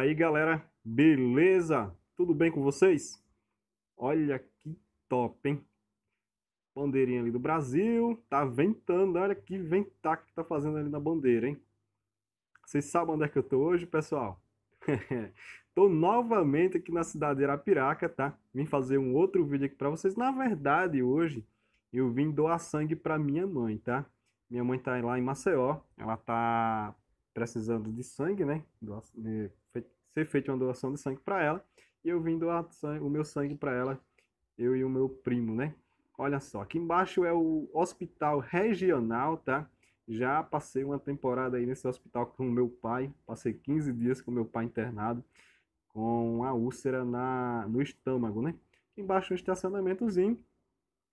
aí, galera? Beleza? Tudo bem com vocês? Olha que top, hein? Bandeirinha ali do Brasil. Tá ventando. Olha que ventar que tá fazendo ali na bandeira, hein? Vocês sabem onde é que eu tô hoje, pessoal? tô novamente aqui na cidade de Arapiraca, tá? Vim fazer um outro vídeo aqui pra vocês. Na verdade, hoje eu vim doar sangue pra minha mãe, tá? Minha mãe tá lá em Maceió. Ela tá precisando de sangue, né? Doação, ser feita uma doação de sangue para ela. E eu vim doar sangue, o meu sangue para ela, eu e o meu primo, né? Olha só, aqui embaixo é o hospital regional, tá? Já passei uma temporada aí nesse hospital com o meu pai, passei 15 dias com meu pai internado com a úlcera na no estômago, né? Aqui embaixo um estacionamentozinho.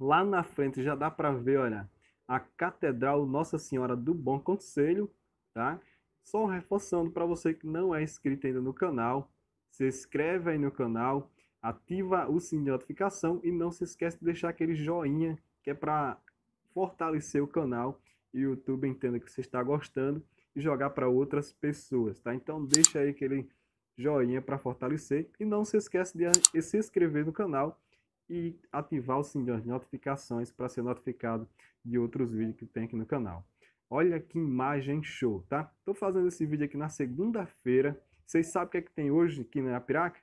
Lá na frente já dá para ver, olha, a Catedral Nossa Senhora do Bom Conselho, tá? Só reforçando para você que não é inscrito ainda no canal, se inscreve aí no canal, ativa o sininho de notificação e não se esquece de deixar aquele joinha que é para fortalecer o canal e o YouTube entenda que você está gostando e jogar para outras pessoas, tá? Então deixa aí aquele joinha para fortalecer e não se esquece de se inscrever no canal e ativar o sininho de notificações para ser notificado de outros vídeos que tem aqui no canal. Olha que imagem show, tá? Estou fazendo esse vídeo aqui na segunda-feira. Vocês sabem o que é que tem hoje aqui na Arapiraca?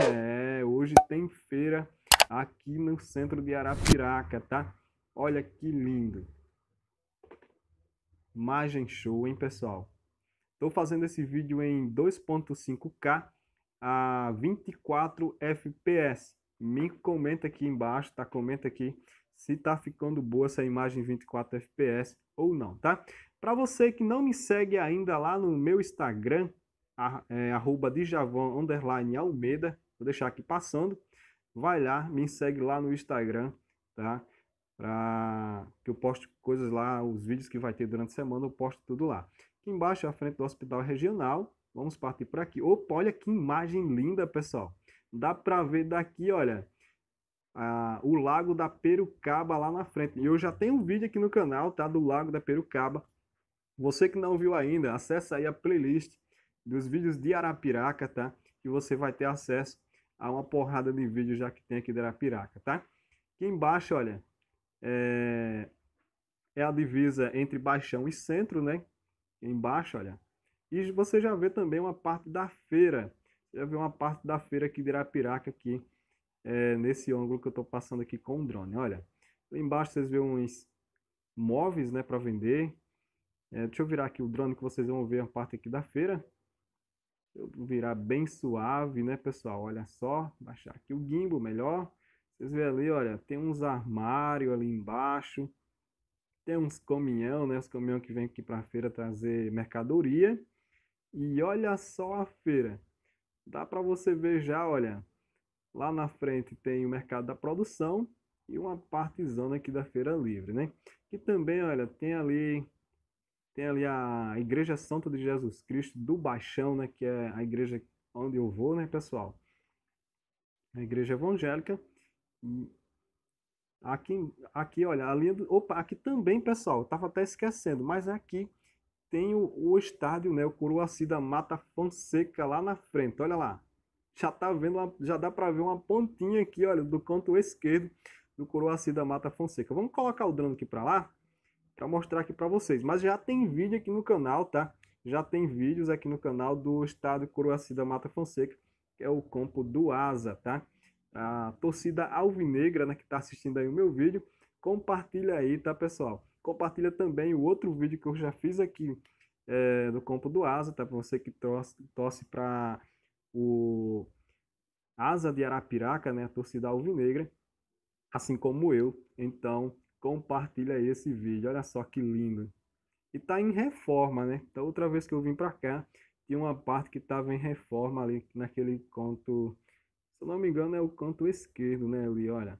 É, hoje tem feira aqui no centro de Arapiraca, tá? Olha que lindo. Imagem show, hein, pessoal? Estou fazendo esse vídeo em 2.5K a 24 FPS. Me comenta aqui embaixo, tá? Comenta aqui se tá ficando boa essa imagem 24 FPS ou não, tá? Para você que não me segue ainda lá no meu Instagram, a, é, arroba Almeida, vou deixar aqui passando, vai lá, me segue lá no Instagram, tá? Pra que eu posto coisas lá, os vídeos que vai ter durante a semana, eu posto tudo lá. Aqui embaixo é a frente do Hospital Regional, vamos partir por aqui. Opa, olha que imagem linda, pessoal. Dá para ver daqui, olha, o Lago da Perucaba lá na frente. E eu já tenho um vídeo aqui no canal, tá? Do Lago da Perucaba. Você que não viu ainda, acessa aí a playlist dos vídeos de Arapiraca, tá? Que você vai ter acesso a uma porrada de vídeos já que tem aqui de Arapiraca, tá? Aqui embaixo, olha, é, é a divisa entre Baixão e Centro, né? Aqui embaixo, olha. E você já vê também uma parte da feira. Você já vê uma parte da feira aqui de Arapiraca aqui é, nesse ângulo que eu estou passando aqui com o drone. Olha, lá embaixo vocês veem uns móveis né, para vender. É, deixa eu virar aqui o drone que vocês vão ver a parte aqui da feira. Eu vou virar bem suave, né, pessoal? Olha só, baixar aqui o gimbal melhor. Vocês veem ali, olha, tem uns armários ali embaixo. Tem uns caminhão, né? Os caminhão que vem aqui para a feira trazer mercadoria. E olha só a feira. Dá para você ver já, olha, Lá na frente tem o mercado da produção e uma partezona aqui da Feira Livre, né? Que também, olha, tem ali tem ali a Igreja Santa de Jesus Cristo do Baixão, né, que é a igreja onde eu vou, né, pessoal? A igreja evangélica. Aqui, aqui olha, ali do, opa, aqui também, pessoal, tava até esquecendo, mas aqui tem o, o estádio, né, o Curuaci da Mata Fonseca lá na frente, olha lá já tá vendo, uma, já dá para ver uma pontinha aqui, olha, do canto esquerdo do Coroaci da Mata Fonseca. Vamos colocar o drone aqui para lá, para mostrar aqui para vocês. Mas já tem vídeo aqui no canal, tá? Já tem vídeos aqui no canal do estado Coroaci da Mata Fonseca, que é o campo do Asa, tá? A torcida alvinegra, né, que tá assistindo aí o meu vídeo, compartilha aí, tá, pessoal? Compartilha também o outro vídeo que eu já fiz aqui é, do campo do Asa, tá? para você que torce, torce para o Asa de Arapiraca, né, a torcida alvinegra, assim como eu. Então, compartilha esse vídeo. Olha só que lindo. E tá em reforma, né? Então, outra vez que eu vim para cá, tinha uma parte que estava em reforma ali naquele canto, se eu não me engano, é o canto esquerdo, né, ali, olha.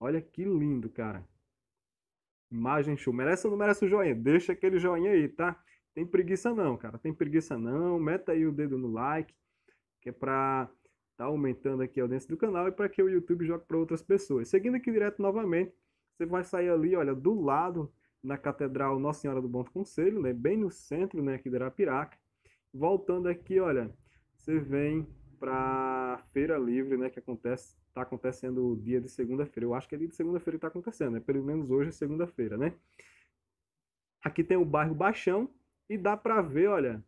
Olha que lindo, cara. Imagem show. Merece ou não merece o joinha? Deixa aquele joinha aí, tá? Tem preguiça não, cara. Tem preguiça não. Meta aí o dedo no like, que é pra Tá aumentando aqui a audiência do canal e para que o YouTube jogue para outras pessoas. Seguindo aqui direto novamente, você vai sair ali, olha, do lado na Catedral Nossa Senhora do Bom Conselho, né, bem no centro, né, aqui de Arapiraca. Voltando aqui, olha, você vem para Feira Livre, né, que acontece, tá acontecendo o dia de segunda-feira. Eu acho que é dia de segunda-feira que tá acontecendo, né? Pelo menos hoje é segunda-feira, né? Aqui tem o bairro Baixão e dá para ver, olha,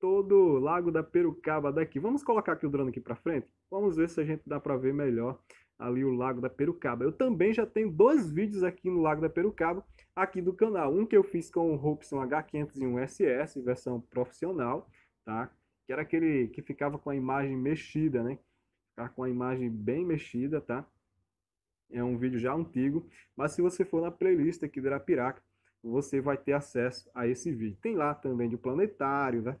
todo o Lago da Perucaba daqui. Vamos colocar aqui o drone aqui para frente? Vamos ver se a gente dá para ver melhor ali o Lago da Perucaba. Eu também já tenho dois vídeos aqui no Lago da Perucaba, aqui do canal. Um que eu fiz com o Robson H501SS, versão profissional, tá? Que era aquele que ficava com a imagem mexida, né? Ficava tá com a imagem bem mexida, tá? É um vídeo já antigo, mas se você for na playlist aqui do Irapiraca, você vai ter acesso a esse vídeo. Tem lá também de planetário, né?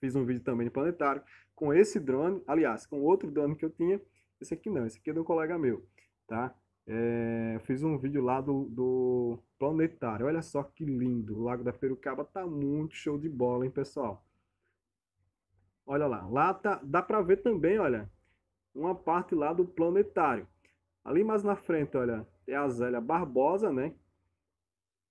Fiz um vídeo também de planetário com esse drone, aliás, com outro drone que eu tinha. Esse aqui não, esse aqui é de um colega meu, tá? É, fiz um vídeo lá do, do planetário. Olha só que lindo. O Lago da Perucaba tá muito show de bola, hein, pessoal? Olha lá. Lá tá, dá pra ver também, olha, uma parte lá do planetário. Ali mais na frente, olha, é a Zélia Barbosa, né?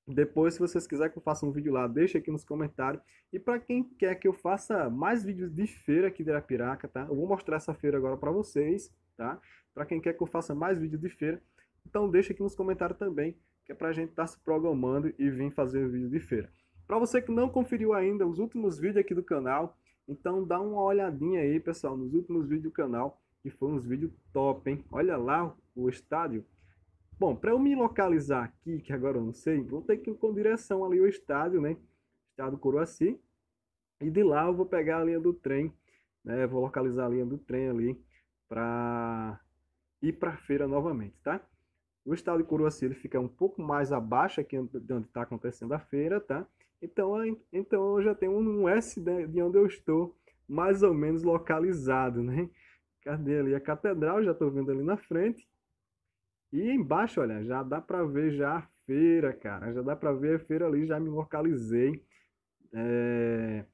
Depois, se vocês quiserem que eu faça um vídeo lá, deixa aqui nos comentários. E para quem quer que eu faça mais vídeos de feira aqui de Arapiraca, tá? Eu vou mostrar essa feira agora para vocês, tá? Para quem quer que eu faça mais vídeos de feira, então deixa aqui nos comentários também, que é pra gente estar tá se programando e vir fazer vídeo de feira. Para você que não conferiu ainda os últimos vídeos aqui do canal, então dá uma olhadinha aí, pessoal, nos últimos vídeos do canal, que foram uns vídeos top, hein? Olha lá o estádio Bom, para eu me localizar aqui, que agora eu não sei, vou ter que ir com direção ali ao estádio, né? Estádio Coroaci. E de lá eu vou pegar a linha do trem, né? Vou localizar a linha do trem ali para ir para a feira novamente, tá? O estado de Coroaci ele fica um pouco mais abaixo aqui de onde está acontecendo a feira, tá? Então, então eu já tenho um S de onde eu estou mais ou menos localizado, né? Cadê ali a catedral? Já estou vendo ali na frente. E embaixo, olha, já dá para ver já a feira, cara. Já dá para ver a feira ali, já me localizei. É...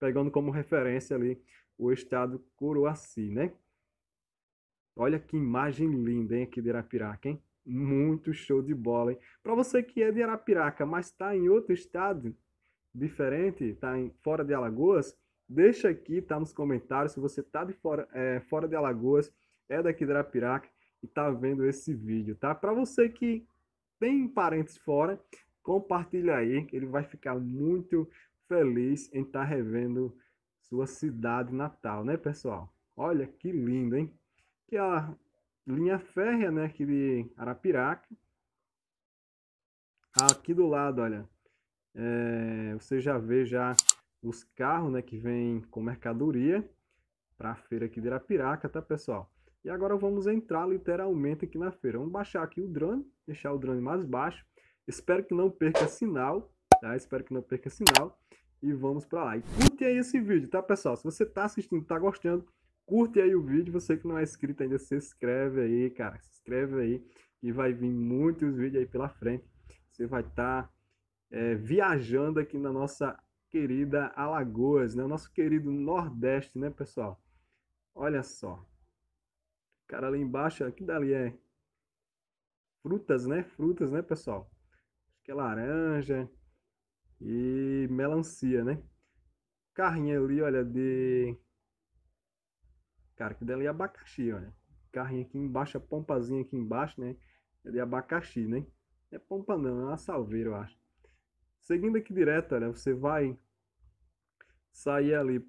Pegando como referência ali o estado Curuaci, né? Olha que imagem linda, hein, aqui de Arapiraca, hein? Muito show de bola, hein? Para você que é de Arapiraca, mas está em outro estado diferente, está fora de Alagoas, deixa aqui, tá nos comentários, se você tá de fora, é, fora de Alagoas, é daqui de Arapiraca, e tá vendo esse vídeo, tá? Para você que tem parentes fora, compartilha aí, ele vai ficar muito feliz em estar tá revendo sua cidade natal, né, pessoal? Olha que lindo, hein? Que a linha férrea, né, aqui de Arapiraca. Aqui do lado, olha, é, você já vê já os carros, né, que vêm com mercadoria para a feira aqui de Arapiraca, tá, pessoal? E agora vamos entrar literalmente aqui na feira. Vamos baixar aqui o drone, deixar o drone mais baixo. Espero que não perca sinal, tá? Espero que não perca sinal. E vamos para lá. E curte aí esse vídeo, tá, pessoal? Se você tá assistindo, tá gostando, curte aí o vídeo. Você que não é inscrito ainda, se inscreve aí, cara. Se inscreve aí e vai vir muitos vídeos aí pela frente. Você vai estar tá, é, viajando aqui na nossa querida Alagoas, né? nosso querido Nordeste, né, pessoal? Olha só, Cara, ali embaixo, aqui dali é frutas, né? Frutas, né, pessoal? Acho que é laranja e melancia, né? Carrinho ali, olha, de. Cara, que dali é abacaxi, olha. Carrinho aqui embaixo, a pompazinha aqui embaixo, né? É de abacaxi, né? É pompa não, é uma salveira, eu acho. Seguindo aqui direto, olha, você vai sair ali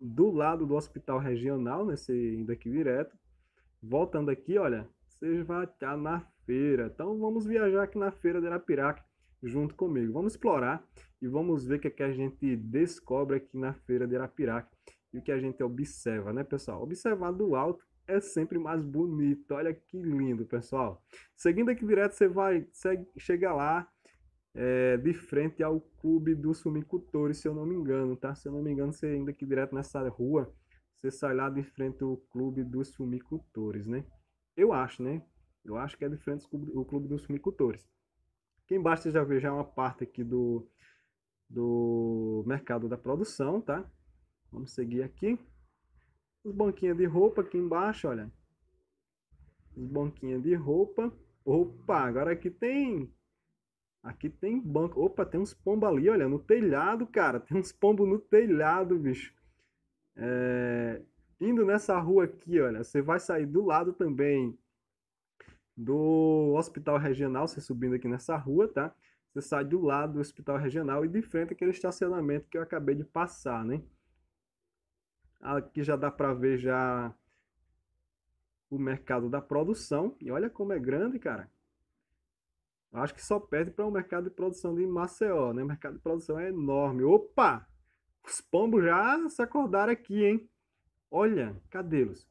do lado do hospital regional, né? Você indo aqui direto. Voltando aqui, olha, você vai estar tá na feira. Então vamos viajar aqui na feira de Arapiraca junto comigo. Vamos explorar e vamos ver o que, é que a gente descobre aqui na feira de Arapiraca e o que a gente observa, né, pessoal? Observar do alto é sempre mais bonito. Olha que lindo, pessoal. Seguindo aqui direto, você vai chegar lá é, de frente ao Clube dos Sumicultores, se eu não me engano, tá? Se eu não me engano, você ainda aqui direto nessa rua você sai lá de frente o clube dos fumicultores, né? Eu acho, né? Eu acho que é frente o clube dos fumicultores. Quem você já ver já uma parte aqui do, do mercado da produção, tá? Vamos seguir aqui. Os banquinhos de roupa aqui embaixo, olha. Os banquinhos de roupa. Opa, agora aqui tem... Aqui tem banco. Opa, tem uns pombos ali, olha, no telhado, cara. Tem uns pombos no telhado, bicho. É, indo nessa rua aqui, olha, você vai sair do lado também do Hospital Regional, você subindo aqui nessa rua, tá? Você sai do lado do Hospital Regional e de frente aquele estacionamento que eu acabei de passar, né? Aqui já dá para ver já o mercado da produção. E olha como é grande, cara. Acho que só perde para o um mercado de produção de Maceió, né? O mercado de produção é enorme. Opa! Os pombos já se acordaram aqui, hein? Olha, cadê-los?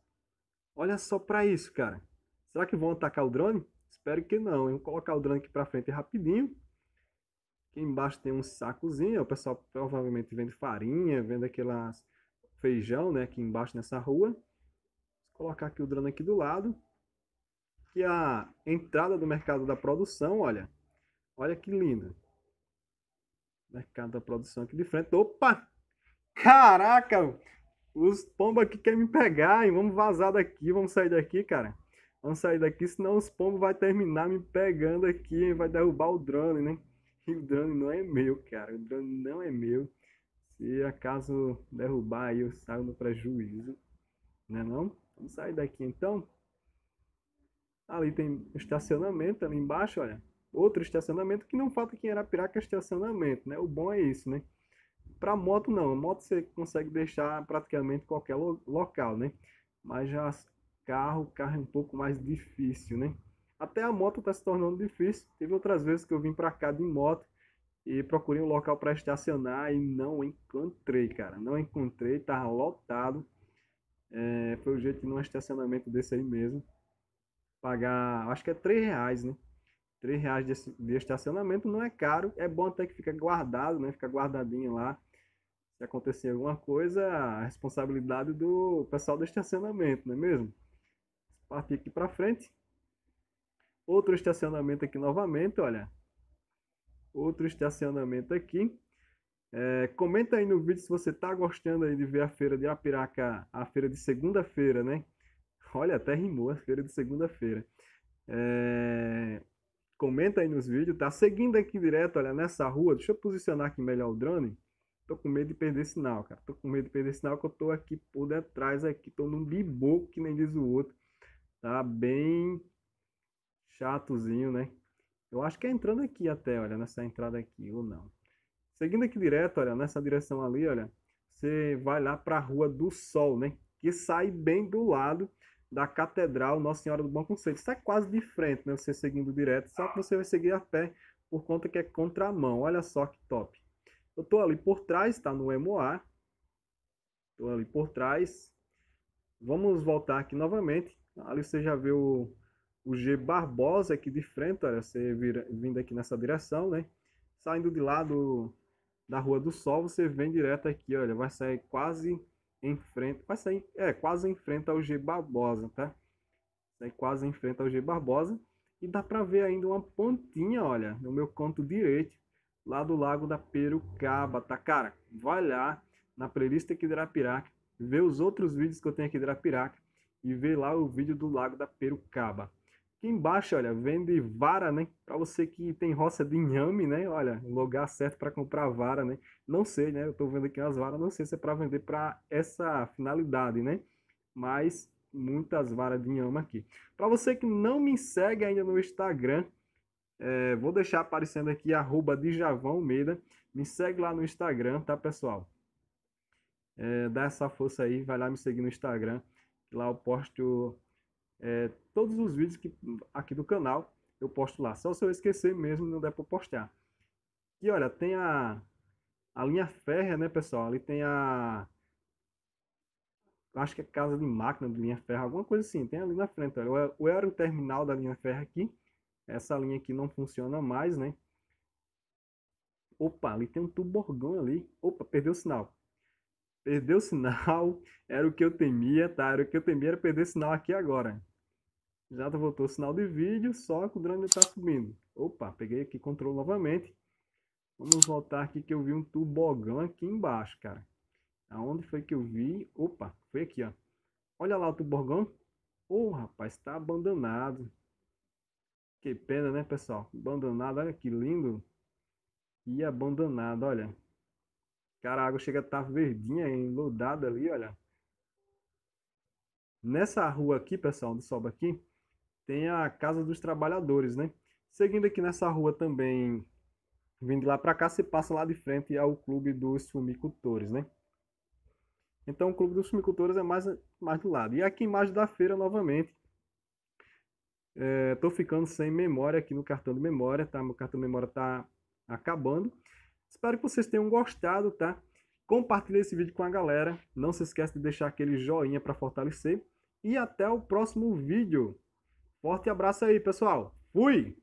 Olha só para isso, cara. Será que vão atacar o drone? Espero que não. Eu vou colocar o drone aqui para frente rapidinho. Aqui embaixo tem um sacozinho. O pessoal provavelmente vende farinha, vende aquelas feijão, né? Aqui embaixo nessa rua. Vou colocar aqui o drone aqui do lado. Que a entrada do mercado da produção, olha. Olha que linda. Mercado da produção aqui de frente. Opa! Caraca, os pombos aqui querem me pegar, hein? Vamos vazar daqui, vamos sair daqui, cara. Vamos sair daqui, senão os pombos vão terminar me pegando aqui, hein? vai derrubar o drone, né? E o drone não é meu, cara. O drone não é meu. Se acaso derrubar aí, eu saio no prejuízo. Né não, Vamos sair daqui então. Ali tem estacionamento ali embaixo, olha. Outro estacionamento que não falta quem era piraca é estacionamento, né? O bom é isso, né? Para moto não, a moto você consegue deixar praticamente qualquer lo local, né? Mas já carro, carro é um pouco mais difícil, né? Até a moto está se tornando difícil. Teve outras vezes que eu vim para cá de moto e procurei um local para estacionar e não encontrei, cara. Não encontrei, tá lotado. É, foi o jeito de num estacionamento desse aí mesmo. Pagar, acho que é 3 reais, né? 3 reais de, de estacionamento não é caro, é bom até que fica guardado, né? Fica guardadinho lá acontecer alguma coisa, a responsabilidade do pessoal do estacionamento, não é mesmo? Partir aqui para frente. Outro estacionamento aqui novamente, olha. Outro estacionamento aqui. É, comenta aí no vídeo se você tá gostando aí de ver a feira de Apiraca, a feira de segunda-feira, né? Olha, até rimou a feira de segunda-feira. É, comenta aí nos vídeos, tá seguindo aqui direto, olha, nessa rua. Deixa eu posicionar aqui melhor o drone. Tô com medo de perder sinal, cara. Tô com medo de perder sinal que eu tô aqui por detrás aqui, tô num biboco que nem diz o outro. Tá bem chatozinho, né? Eu acho que é entrando aqui até, olha, nessa entrada aqui ou não. Seguindo aqui direto, olha, nessa direção ali, olha, você vai lá para a Rua do Sol, né? Que sai bem do lado da Catedral Nossa Senhora do Bom Conceito. Está é quase de frente, né? Você seguindo direto, só que você vai seguir a pé por conta que é contramão. Olha só que top. Eu estou ali por trás, está no MOA. Estou ali por trás. Vamos voltar aqui novamente. Ali você já vê o, o G Barbosa aqui de frente, olha, você vira, vindo aqui nessa direção, né? Saindo de lá do, da Rua do Sol, você vem direto aqui, olha, vai sair quase em frente, vai sair, é, quase em frente ao G Barbosa, tá? Sai quase em frente ao G Barbosa e dá para ver ainda uma pontinha, olha, no meu canto direito, lá do Lago da Perucaba, tá? Cara, vai lá na playlist aqui de Arapiraca, vê os outros vídeos que eu tenho aqui de Arapiraca e vê lá o vídeo do Lago da Perucaba. Aqui embaixo, olha, vende vara, né? Para você que tem roça de inhame, né? Olha, lugar certo para comprar vara, né? Não sei, né? Eu tô vendo aqui umas varas, não sei se é para vender para essa finalidade, né? Mas muitas varas de inhame aqui. Para você que não me segue ainda no Instagram, é, vou deixar aparecendo aqui, arroba Djavan Almeida. Me segue lá no Instagram, tá, pessoal? É, dá essa força aí, vai lá me seguir no Instagram. Que lá eu posto é, todos os vídeos que, aqui do canal. Eu posto lá. Só se eu esquecer mesmo, não der para postar. E olha, tem a, a linha férrea, né, pessoal? Ali tem a. Acho que é casa de máquina de linha ferro alguma coisa assim. Tem ali na frente, olha. Ou era o terminal da linha ferro aqui essa linha aqui não funciona mais, né? Opa, ali tem um tuborgão ali. Opa, perdeu o sinal. Perdeu o sinal. Era o que eu temia, tá? Era o que eu temia, era perder sinal aqui agora. Já voltou o sinal de vídeo, só que o drone está subindo. Opa, peguei aqui controle novamente. Vamos voltar aqui que eu vi um tubogão aqui embaixo, cara. Aonde foi que eu vi? Opa, foi aqui, ó. Olha lá o tuborgão. Ô, oh, rapaz, está abandonado. Que pena, né, pessoal? Abandonado, olha que lindo. E abandonado, olha. Cara, a água chega a estar tá verdinha, enlodada ali, olha. Nessa rua aqui, pessoal, do sobe aqui, tem a Casa dos Trabalhadores, né? Seguindo aqui nessa rua também, vindo lá para cá, você passa lá de frente ao Clube dos Fumicultores, né? Então o Clube dos Fumicultores é mais, mais do lado. E aqui imagem da feira novamente, Estou é, ficando sem memória aqui no cartão de memória, tá? Meu cartão de memória está acabando. Espero que vocês tenham gostado, tá? Compartilhe esse vídeo com a galera. Não se esqueça de deixar aquele joinha para fortalecer. E até o próximo vídeo. Forte abraço aí, pessoal. Fui!